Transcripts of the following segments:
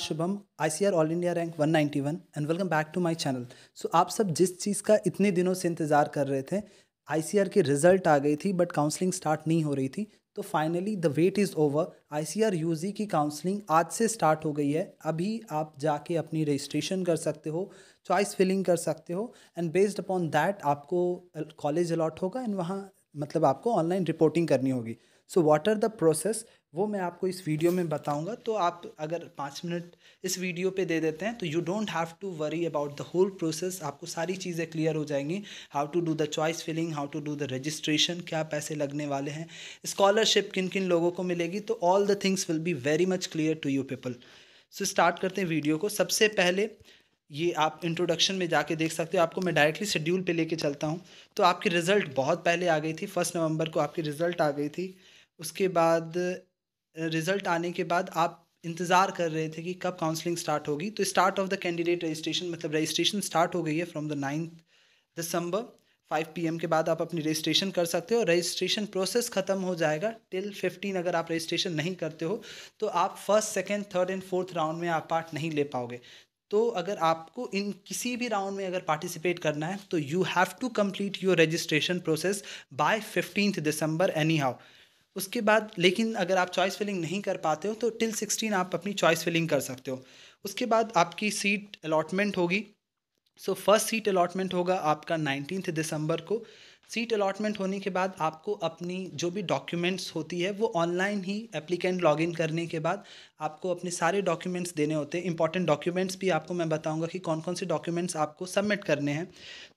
Shubham I C R all India rank 191 and welcome back to my channel so आप सब जिस चीज़ का इतने दिनों से इंतज़ार कर रहे थे आई सी आर की रिजल्ट आ गई थी बट काउंसलिंग स्टार्ट नहीं हो रही थी तो finally the wait is over I C R U G की काउंसलिंग आज से स्टार्ट हो गई है अभी आप जाके अपनी रजिस्ट्रेशन कर सकते हो चॉइस फिलिंग कर सकते हो एंड बेस्ड अपॉन दैट आपको कॉलेज अलॉट होगा एंड वहाँ मतलब आपको ऑनलाइन रिपोर्टिंग करनी होगी so what are the process वो मैं आपको इस वीडियो में बताऊंगा तो आप अगर पाँच मिनट इस वीडियो पे दे देते हैं तो you don't have to worry about the whole process आपको सारी चीज़ें क्लियर हो जाएंगी how to do the choice filling how to do the registration क्या पैसे लगने वाले हैं स्कॉलरशिप किन किन लोगों को मिलेगी तो all the things will be very much clear to you people so start करते हैं वीडियो को सबसे पहले ये आप इंट्रोडक्शन में जाके देख सकते हो आपको मैं डायरेक्टली शेड्यूल पे लेके चलता हूँ तो आपकी रिज़ल्ट बहुत पहले आ गई थी फर्स्ट नवंबर को आपकी रिज़ल्ट आ गई थी उसके बाद रिज़ल्ट आने के बाद आप इंतज़ार कर रहे थे कि कब काउंसलिंग स्टार्ट होगी तो start of the candidate registration मतलब रजिस्ट्रेशन स्टार्ट हो गई है from the ninth December five P के बाद आप अपनी रजिस्ट्रेशन कर सकते हो रजिस्ट्रेशन प्रोसेस ख़त्म हो जाएगा टिल फिफ्टीन अगर आप रजिस्ट्रेशन नहीं करते हो तो आप first second third and fourth round में आप पार्ट नहीं ले पाओगे तो अगर आपको इन किसी भी राउंड में अगर पार्टिसिपेट करना है तो you have to complete your registration process by fifteen December anyhow उसके बाद लेकिन अगर आप चॉइस फिलिंग नहीं कर पाते हो तो टिल सिक्सटीन आप अपनी चॉइस फिलिंग कर सकते हो उसके बाद आपकी सीट अलॉटमेंट होगी सो फर्स्ट सीट अलॉटमेंट होगा आपका नाइनटीन दिसंबर को सीट अलॉटमेंट होने के बाद आपको अपनी जो भी डॉक्यूमेंट्स होती है वो ऑनलाइन ही एप्लीकेंट लॉगिन करने के बाद आपको अपने सारे डॉक्यूमेंट्स देने होते हैं इंपॉर्टेंट डॉक्यूमेंट्स भी आपको मैं बताऊंगा कि कौन कौन से डॉक्यूमेंट्स आपको सबमिट करने हैं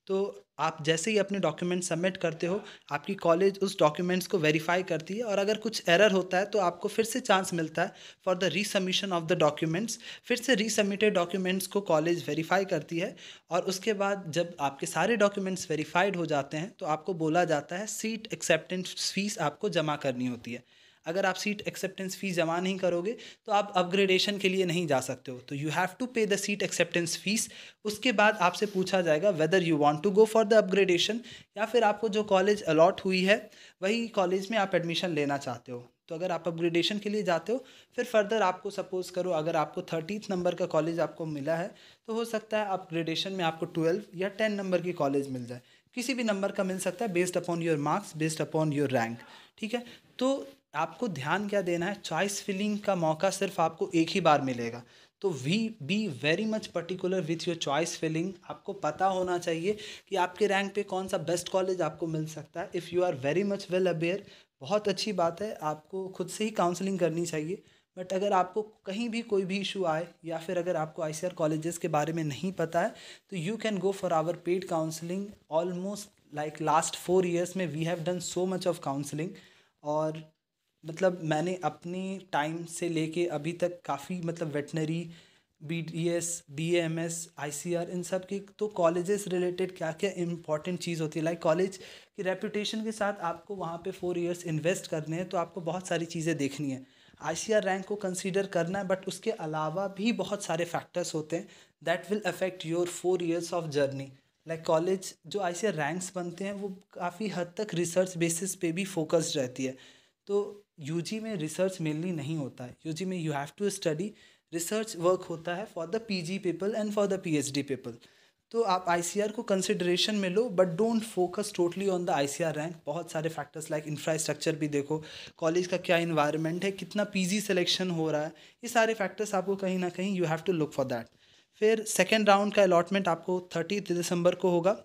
तो आप जैसे ही अपने डॉक्यूमेंट सबमिट करते हो आपकी कॉलेज उस डॉक्यूमेंट्स को वेरीफाई करती है और अगर कुछ एरर होता है तो आपको फिर से चांस मिलता है for the resubmission of the documents फिर से रीसबमिटेड डॉक्यूमेंट्स को कॉलेज वेरीफाई करती है और उसके बाद जब आपके सारे डॉक्यूमेंट्स वेरीफाइड हो जाते हैं तो आपको बोला जाता है सीट एक्सेप्टेंस फीस आपको जमा करनी होती है अगर आप सीट एक्सेप्टेंस फ़ी जमा नहीं करोगे तो आप अपग्रेडेशन के लिए नहीं जा सकते हो तो you have to pay the seat acceptance fees उसके बाद आपसे पूछा जाएगा whether you want to go for the upgradation या फिर आपको जो कॉलेज अलॉट हुई है वही कॉलेज में आप एडमिशन लेना चाहते हो तो अगर आप अपग्रेडेशन के लिए जाते हो फिर फर्दर आपको सपोज़ करो अगर आपको थर्टीथ नंबर का कॉलेज आपको मिला है तो हो सकता है अपग्रेडेशन में आपको ट्वेल्व या टेन नंबर की कॉलेज मिल जाए किसी भी नंबर का मिल सकता है based upon your marks based upon your rank ठीक है तो आपको ध्यान क्या देना है चॉइस फिलिंग का मौका सिर्फ आपको एक ही बार मिलेगा तो we be very much particular with your choice filling आपको पता होना चाहिए कि आपके रैंक पे कौन सा बेस्ट कॉलेज आपको मिल सकता है if you are very much well aware बहुत अच्छी बात है आपको खुद से ही काउंसलिंग करनी चाहिए बट अगर आपको कहीं भी कोई भी इशू आए या फिर अगर आपको आई सी कॉलेजेस के बारे में नहीं पता है तो you can go for our paid counselling almost like last four years में we have done so much of counselling और मतलब मैंने अपने टाइम से लेके अभी तक काफ़ी मतलब veterinary B D S B M S I C R इन सब के तो कॉलेजेस रिलेटेड क्या क्या इंपॉर्टेंट चीज़ होती है लाइक कॉलेज की रेपूटेशन के साथ आपको वहाँ पे फोर इयर्स इन्वेस्ट करने हैं तो आपको बहुत सारी चीज़ें देखनी है आई सी आर रैंक को कंसिडर करना है बट उसके अलावा भी बहुत सारे फैक्टर्स होते हैं that will affect your four years of journey like college जो आई सी आर रैंक्स बनते हैं वो काफ़ी हद तक रिसर्च बेसिस पे भी फोकस्ड रहती है तो यू में रिसर्च मेनली नहीं होता है यू में you have to study research work होता है for the P G people and for the P H D people तो आप आई सी आर को कंसिडरेशन में लो but don't focus totally on the I C R rank बहुत सारे factors like infrastructure भी देखो कॉलेज का क्या इन्वायरमेंट है कितना पी जी सेलेक्शन हो रहा है ये सारे फैक्टर्स आपको कहीं ना कहीं you have to look for that फिर सेकेंड राउंड का अलॉटमेंट आपको थर्टी दिसंबर को होगा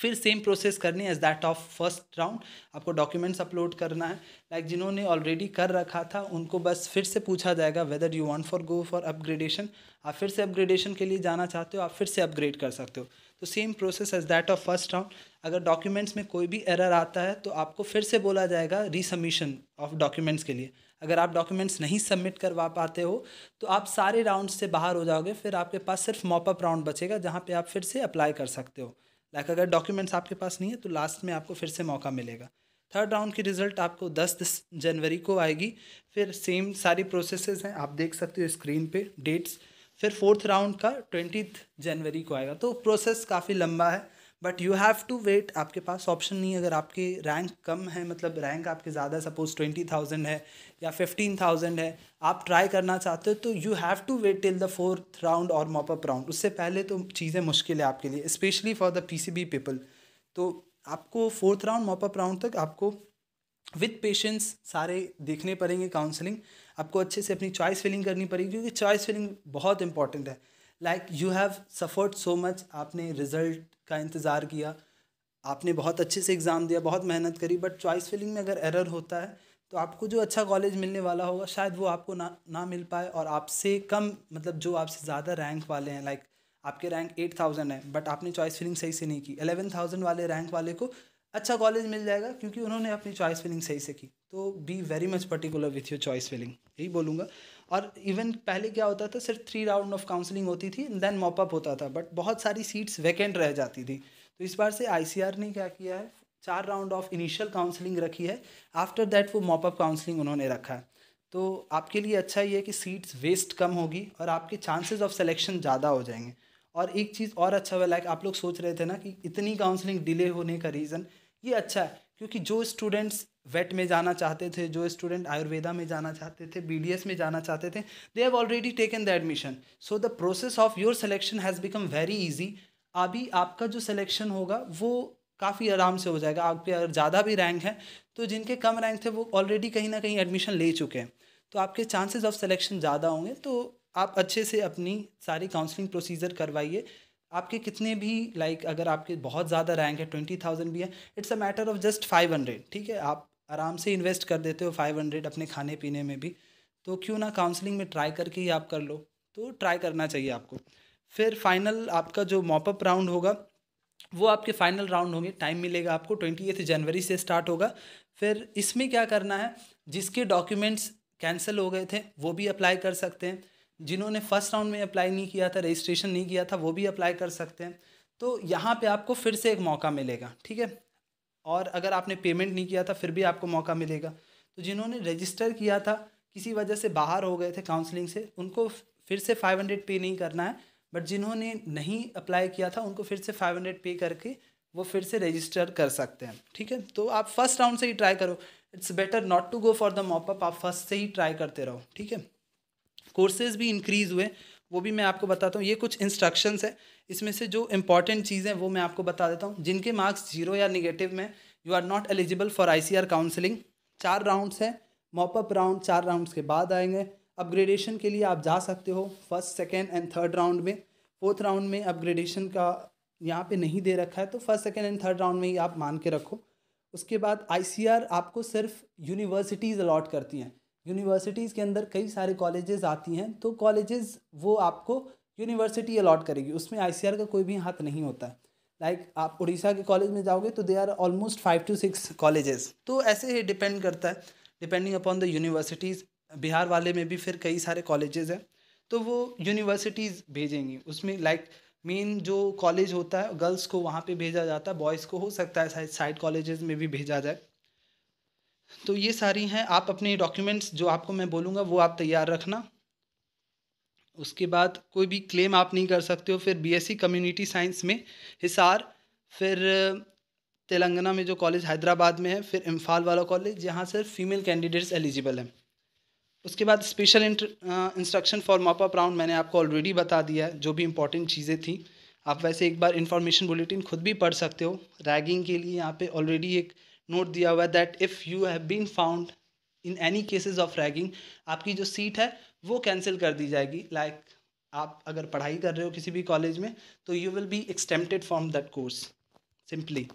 फिर सेम प्रोसेस करनी है as that of first round आपको डॉक्यूमेंट्स अपलोड करना है लाइक जिन्होंने ऑलरेडी कर रखा था उनको बस फिर से पूछा जाएगा whether you want for go for upgradation आप फिर से अपग्रेडेशन के लिए जाना चाहते हो आप फिर से अपग्रेड कर सकते हो तो same process as that of first round अगर डॉक्यूमेंट्स में कोई भी एरर आता है तो आपको फिर से बोला जाएगा रिसमिशन ऑफ डॉक्यूमेंट्स के लिए अगर आप डॉक्यूमेंट्स नहीं सबमिट करवा पाते हो तो आप सारे राउंड से बाहर हो जाओगे फिर आपके पास सिर्फ मॉपअप राउंड बचेगा जहाँ पे आप फिर से अप्लाई कर सकते हो लाइक अगर डॉक्यूमेंट्स आपके पास नहीं है तो लास्ट में आपको फिर से मौका मिलेगा थर्ड राउंड की रिज़ल्ट आपको दस जनवरी को आएगी फिर सेम सारी प्रोसेसेस हैं आप देख सकते हो स्क्रीन पे डेट्स फिर फोर्थ राउंड का ट्वेंटी जनवरी को आएगा तो प्रोसेस काफ़ी लंबा है but you have to wait आपके पास ऑप्शन नहीं अगर आपके रैंक कम है मतलब रैंक आपके ज़्यादा सपोज ट्वेंटी थाउजेंड है या फिफ्टीन थाउजेंड है आप ट्राई करना चाहते हो तो you have to wait till the fourth round और मॉपअप राउंड उससे पहले तो चीज़ें मुश्किल है आपके लिए specially for the P C B people तो आपको फोर्थ राउंड मॉपअप राउंड तक आपको विथ पेशेंस सारे देखने पड़ेंगे काउंसलिंग आपको अच्छे से अपनी चॉइस फिलिंग करनी पड़ेगी क्योंकि चॉइस फिलिंग बहुत इंपॉर्टेंट है like you have suffered so much आपने रिजल्ट का इंतज़ार किया आपने बहुत अच्छे से एग्ज़ाम दिया बहुत मेहनत करी बट चॉइस फिलिंग में अगर एरर होता है तो आपको जो अच्छा कॉलेज मिलने वाला होगा शायद वो आपको ना ना मिल पाए और आपसे कम मतलब जो आपसे ज़्यादा रैंक वाले हैं लाइक आपके रैंक एट थाउजेंड है बट आपने चॉइस फिलिंग सही से नहीं की एलेवन थाउजेंड वाले रैंक वाले को अच्छा कॉलेज मिल जाएगा क्योंकि उन्होंने अपनी चॉइस फिलिंग सही से की तो be very much particular with your choice filling यही बोलूँगा और इवन पहले क्या होता था सिर्फ थ्री राउंड ऑफ काउंसलिंग होती थी देन मॉपअप होता था बट बहुत सारी सीट्स वैकेंट रह जाती थी तो इस बार से आई ने क्या किया है चार राउंड ऑफ इनिशियल काउंसलिंग रखी है आफ्टर दैट वो मॉपअप काउंसलिंग उन्होंने रखा है तो आपके लिए अच्छा ये है कि सीट्स वेस्ट कम होगी और आपके चांसेस ऑफ सिलेक्शन ज़्यादा हो जाएंगे और एक चीज़ और अच्छा हुआ लाइक आप लोग सोच रहे थे ना कि इतनी काउंसलिंग डिले होने का रीज़न ये अच्छा है क्योंकि जो स्टूडेंट्स वेट में जाना चाहते थे जो स्टूडेंट आयुर्वेदा में जाना चाहते थे बी में जाना चाहते थे they have already taken the admission so the process of your selection has become very easy अभी आपका जो सिलेक्शन होगा वो काफ़ी आराम से हो जाएगा आपके अगर ज़्यादा भी रैंक है तो जिनके कम रैंक थे वो ऑलरेडी कहीं ना कहीं एडमिशन ले चुके हैं तो आपके चांसेस ऑफ सिलेक्शन ज़्यादा होंगे तो आप अच्छे से अपनी सारी काउंसलिंग प्रोसीजर करवाइए आपके कितने भी लाइक like, अगर आपके बहुत ज़्यादा रैंक है ट्वेंटी थाउजेंड भी है it's a matter of just five hundred ठीक है आप आराम से इन्वेस्ट कर देते हो फाइव हंड्रेड अपने खाने पीने में भी तो क्यों ना काउंसलिंग में ट्राई करके ही आप कर लो तो ट्राई करना चाहिए आपको फिर फाइनल आपका जो मॉपअप राउंड होगा वो आपके फाइनल राउंड होंगे टाइम मिलेगा आपको ट्वेंटी एथ जनवरी से स्टार्ट होगा फिर इसमें क्या करना है जिसके डॉक्यूमेंट्स कैंसिल हो गए थे वो भी अप्लाई कर सकते हैं जिन्होंने फर्स्ट राउंड में अप्लाई नहीं किया था रजिस्ट्रेशन नहीं किया था वो भी अप्लाई कर सकते हैं तो यहाँ पे आपको फिर से एक मौका मिलेगा ठीक है और अगर आपने पेमेंट नहीं किया था फिर भी आपको मौका मिलेगा तो जिन्होंने रजिस्टर किया था किसी वजह से बाहर हो गए थे काउंसलिंग से उनको फिर से फाइव हंड्रेड पे नहीं करना है बट जिन्होंने नहीं अप्लाई किया था उनको फिर से फाइव हंड्रेड पे करके वो फिर से रजिस्टर कर सकते हैं ठीक है तो आप फर्स्ट राउंड से ही ट्राई करो it's better not to go for the mop up आप फर्स्ट से ही ट्राई करते रहो ठीक है कोर्सेज भी इंक्रीज़ हुए वो भी मैं आपको बताता हूँ ये कुछ इंस्ट्रक्शंस है इसमें से जो इंपॉर्टेंट चीज़ है वो मैं आपको बता देता हूँ जिनके मार्क्स जीरो या निगेटिव में you are not eligible for I C R counselling चार राउंड्स हैं मॉपअप राउंड चार राउंड्स के बाद आएंगे अपग्रेडेशन के लिए आप जा सकते हो first second and third round में फोर्थ राउंड में अपग्रेडेशन का यहाँ पे नहीं दे रखा है तो first second and third round में ही आप मान के रखो उसके बाद आई आपको सिर्फ यूनिवर्सिटीज़ अलाट करती हैं यूनिवर्सिटीज़ के अंदर कई सारे कॉलेजेस आती हैं तो कॉलेजेस वो आपको यूनिवर्सिटी अलॉट करेगी उसमें आई का कोई भी हाथ नहीं होता है लाइक like, आप उड़ीसा के कॉलेज में जाओगे तो they are almost five to six colleges तो ऐसे ही डिपेंड करता है depending upon the universities Bihar वाले में भी फिर कई सारे कॉलेजेस हैं तो वो यूनिवर्सिटीज़ भेजेंगी उसमें लाइक like, मेन जो कॉलेज होता है गर्ल्स को वहाँ पे भेजा जाता है बॉयज़ को हो सकता है साइड साइड कॉलेजेस में भी भेजा जाए तो ये सारी हैं आप अपने डॉक्यूमेंट्स जो आपको मैं बोलूँगा वो आप तैयार रखना उसके बाद कोई भी क्लेम आप नहीं कर सकते हो फिर बीएससी कम्युनिटी साइंस में हिसार फिर तेलंगाना में जो कॉलेज हैदराबाद में है फिर इम्फाल वाला कॉलेज जहाँ सिर्फ फीमेल कैंडिडेट्स एलिजिबल हैं उसके बाद special instruction for mop up round मैंने आपको ऑलरेडी बता दिया है जो भी इंपॉर्टेंट चीज़ें थी आप वैसे एक बार इन्फॉर्मेशन बुलेटिन खुद भी पढ़ सकते हो रैगिंग के लिए यहाँ पे ऑलरेडी एक नोट दिया हुआ है that if you have been found in any cases of ragging आपकी जो सीट है वो कैंसिल कर दी जाएगी लाइक like, आप अगर पढ़ाई कर रहे हो किसी भी कॉलेज में तो you will be exempted from that course simply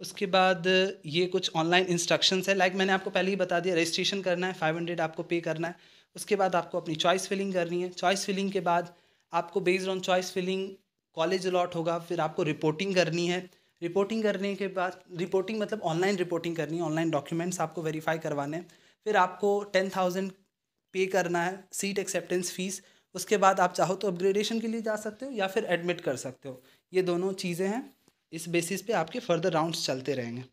उसके बाद ये कुछ ऑनलाइन इंस्ट्रक्शंस है लाइक like मैंने आपको पहले ही बता दिया रजिस्ट्रेशन करना है फाइव हंड्रेड आपको पे करना है उसके बाद आपको अपनी चॉइस फिलिंग करनी है चॉइस फिलिंग के बाद आपको based on choice filling college allot होगा फिर आपको रिपोर्टिंग करनी है रिपोर्टिंग करने के बाद रिपोर्टिंग मतलब ऑनलाइन रिपोर्टिंग करनी है ऑनलाइन डॉक्यूमेंट्स आपको वेरीफाई करवाने हैं फिर आपको टेन थाउजेंड पे करना है सीट एक्सेप्टेंस फीस उसके बाद आप चाहो तो अपग्रेडेशन के लिए जा सकते हो या फिर एडमिट कर सकते हो ये दोनों चीज़ें हैं इस बेसिस पे आपके फर्दर राउंड्स चलते रहेंगे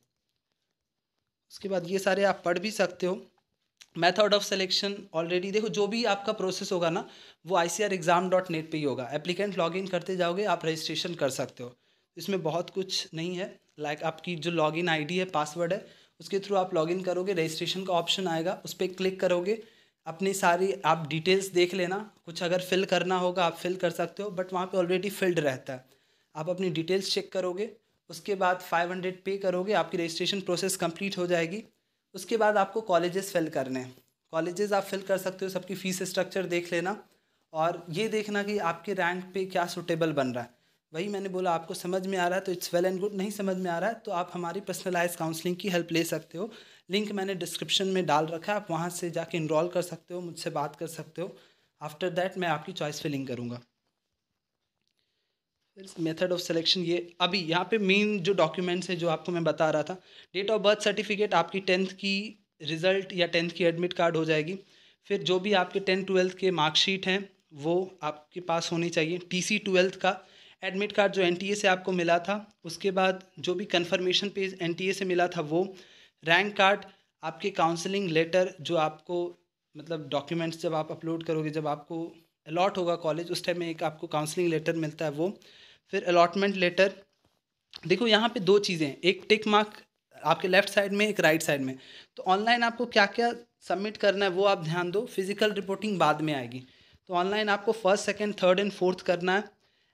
उसके बाद ये सारे आप पढ़ भी सकते हो मेथड ऑफ सेलेक्शन ऑलरेडी देखो जो भी आपका प्रोसेस होगा ना वो I C R exam dot net पर ही होगा एप्लीकेंट लॉग इन करते जाओगे आप रजिस्ट्रेशन कर सकते हो इसमें बहुत कुछ नहीं है लाइक like आपकी जो लॉगिन आईडी है पासवर्ड है उसके थ्रू आप लॉगिन करोगे रजिस्ट्रेशन का ऑप्शन आएगा उस पर क्लिक करोगे अपनी सारी आप डिटेल्स देख लेना कुछ अगर फिल करना होगा आप फिल कर सकते हो बट वहाँ पे ऑलरेडी फिल्ड रहता है आप अपनी डिटेल्स चेक करोगे उसके बाद फाइव हंड्रेड पे करोगे आपकी रजिस्ट्रेशन प्रोसेस कंप्लीट हो जाएगी उसके बाद आपको कॉलेजेस फिल करने हैं कॉलेजेस आप फिल कर सकते हो सबकी फ़ीस स्ट्रक्चर देख लेना और ये देखना कि आपके रैंक पे क्या सुटेबल बन रहा है वही मैंने बोला आपको समझ में आ रहा है तो इट्स वेल एंड गुड नहीं समझ में आ रहा है तो आप हमारी पर्सनलाइज काउंसलिंग की हेल्प ले सकते हो लिंक मैंने डिस्क्रिप्शन में डाल रखा है आप वहाँ से जाके इनरोल कर सकते हो मुझसे बात कर सकते हो आफ्टर दैट मैं आपकी चॉइस फिलिंग करूँगा मेथड ऑफ सिलेक्शन ये अभी यहाँ पे मेन जो डॉक्यूमेंट्स हैं जो आपको मैं बता रहा था डेट ऑफ बर्थ सर्टिफिकेट आपकी टेंथ की रिज़ल्ट या टेंथ की एडमिट कार्ड हो जाएगी फिर जो भी आपके टेंथ ट्वेल्थ के मार्कशीट हैं वो आपके पास होनी चाहिए टी सी ट्वेल्थ का एडमिट कार्ड जो एनटीए से आपको मिला था उसके बाद जो भी कंफर्मेशन पेज एनटीए से मिला था वो रैंक कार्ड आपके काउंसलिंग लेटर जो आपको मतलब डॉक्यूमेंट्स जब आप अपलोड करोगे जब आपको अलॉट होगा कॉलेज उस टाइम में एक आपको काउंसलिंग लेटर मिलता है वो फिर अलॉटमेंट लेटर देखो यहाँ पे दो चीज़ें एक टिक मार्क आपके लेफ्ट साइड में एक राइट right साइड में तो ऑनलाइन आपको क्या क्या सबमिट करना है वो आप ध्यान दो फिजिकल रिपोर्टिंग बाद में आएगी तो ऑनलाइन आपको first second third and fourth करना है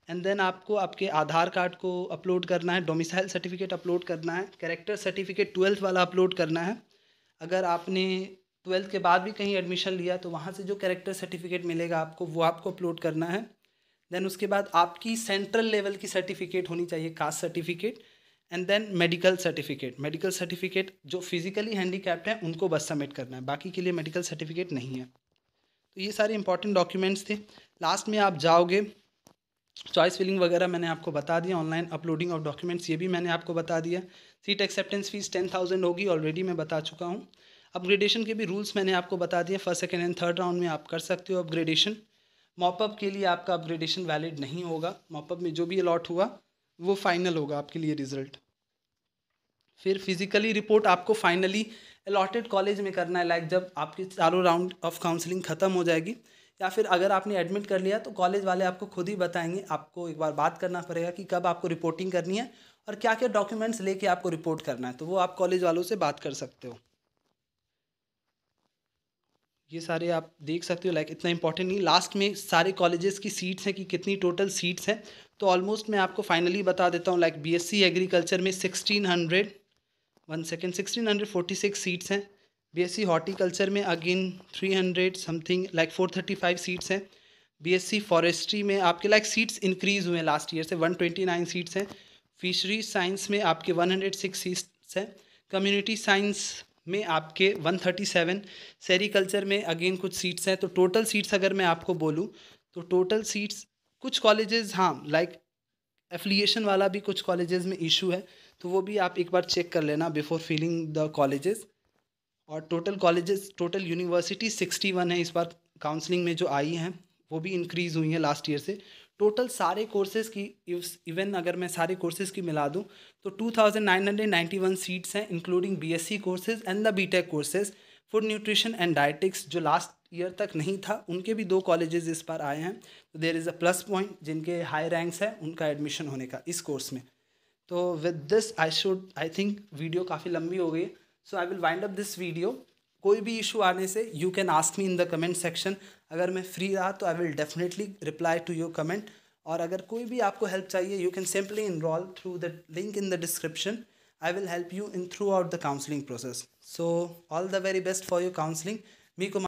एंड देन आपको आपके आधार कार्ड को अपलोड करना है डोमिसाइल सर्टिफिकेट अपलोड करना है करेक्टर सर्टिफिकेट ट्वेल्थ वाला अपलोड करना है अगर आपने ट्वेल्थ के बाद भी कहीं एडमिशन लिया तो वहाँ से जो करेक्टर सर्टिफिकेट मिलेगा आपको वो आपको अपलोड करना है देन उसके बाद आपकी सेंट्रल लेवल की सर्टिफिकेट होनी चाहिए caste certificate and then medical certificate medical certificate जो फिजिकली हैंडीकैप्ड हैं उनको बस सबमिट करना है बाकी के लिए मेडिकल सर्टिफिकेट नहीं है तो ये सारे इंपॉर्टेंट डॉक्यूमेंट्स थे लास्ट में आप जाओगे चॉइस फिलिंग वगैरह मैंने आपको बता दिया ऑनलाइन अपलोडिंग ऑफ डॉक्यूमेंट्स ये भी मैंने आपको बता दिया seat acceptance fees ten thousand होगी ऑलरेडी मैं बता चुका हूँ अपग्रेडेशन के भी रूल्स मैंने आपको बता दिए first second and third round में आप कर सकते हो अपग्रेडेशन मॉपअप के लिए आपका अपग्रेडेशन वैलिड नहीं होगा मॉपअप में जो भी अलॉट हुआ वो फाइनल होगा आपके लिए रिजल्ट फिर फिजिकली रिपोर्ट आपको फाइनली अलॉटेड कॉलेज में करना है लाइक जब आपके चारों राउंड ऑफ काउंसलिंग खत्म हो जाएगी या फिर अगर आपने एडमिट कर लिया तो कॉलेज वाले आपको खुद ही बताएंगे आपको एक बार बात करना पड़ेगा कि कब आपको रिपोर्टिंग करनी है और क्या क्या डॉक्यूमेंट्स लेके आपको रिपोर्ट करना है तो वो आप कॉलेज वालों से बात कर सकते हो ये सारे आप देख सकते हो लाइक इतना इंपॉर्टेंट नहीं लास्ट में सारे कॉलेजेस की सीट्स हैं कि कितनी टोटल सीट्स हैं तो ऑलमोस्ट मैं आपको फाइनली बता देता हूँ लाइक बी एग्रीकल्चर में sixteen hundred one second sixteen hundred forty six seats हैं बीएससी हॉर्टिकल्चर में again three hundred something like four thirty five seats हैं बीएससी फॉरेस्ट्री में आपके लाइक सीट्स इंक्रीज हुए हैं लास्ट ईयर से वन ट्वेंटी नाइन सीट्स हैं fishery science में आपके वन हंड्रेड सिक्स सीट्स हैं कम्युनिटी साइंस में आपके वन थर्टी सेवन सेरीकल्चर में अगेन कुछ सीट्स हैं तो टोटल सीट्स अगर मैं आपको बोलूँ तो टोटल सीट्स कुछ कॉलेजेस हाँ लाइक एफिलिएशन वाला भी कुछ कॉलेजेस में इशू है तो वो भी आप एक बार चेक कर लेना बिफोर फीलिंग द कॉलेजेस और total colleges total university sixty one है इस बार काउंसलिंग में जो आई हैं वो भी इंक्रीज़ हुई हैं लास्ट ईयर से टोटल सारे कोर्सेज़ की इवन अगर मैं सारे कोर्सेज़ की मिला दूँ तो two thousand nine hundred ninety one seats हैं including B S C courses and the B tech courses food nutrition and dietetics जो लास्ट ईयर तक नहीं था उनके भी दो कॉलेजेस इस बार आए हैं तो there is a plus point जिनके हाई रैंक्स हैं उनका एडमिशन होने का इस कोर्स में तो with this I should I think video काफ़ी लंबी हो गई so I will wind up this video कोई भी इशू आने से you can ask me in the comment section अगर मैं फ्री रहा तो I will definitely reply to your comment और अगर कोई भी आपको हेल्प चाहिए you can simply enrol through the link in the description I will help you in throughout the counselling process so all the very best for your counselling मी को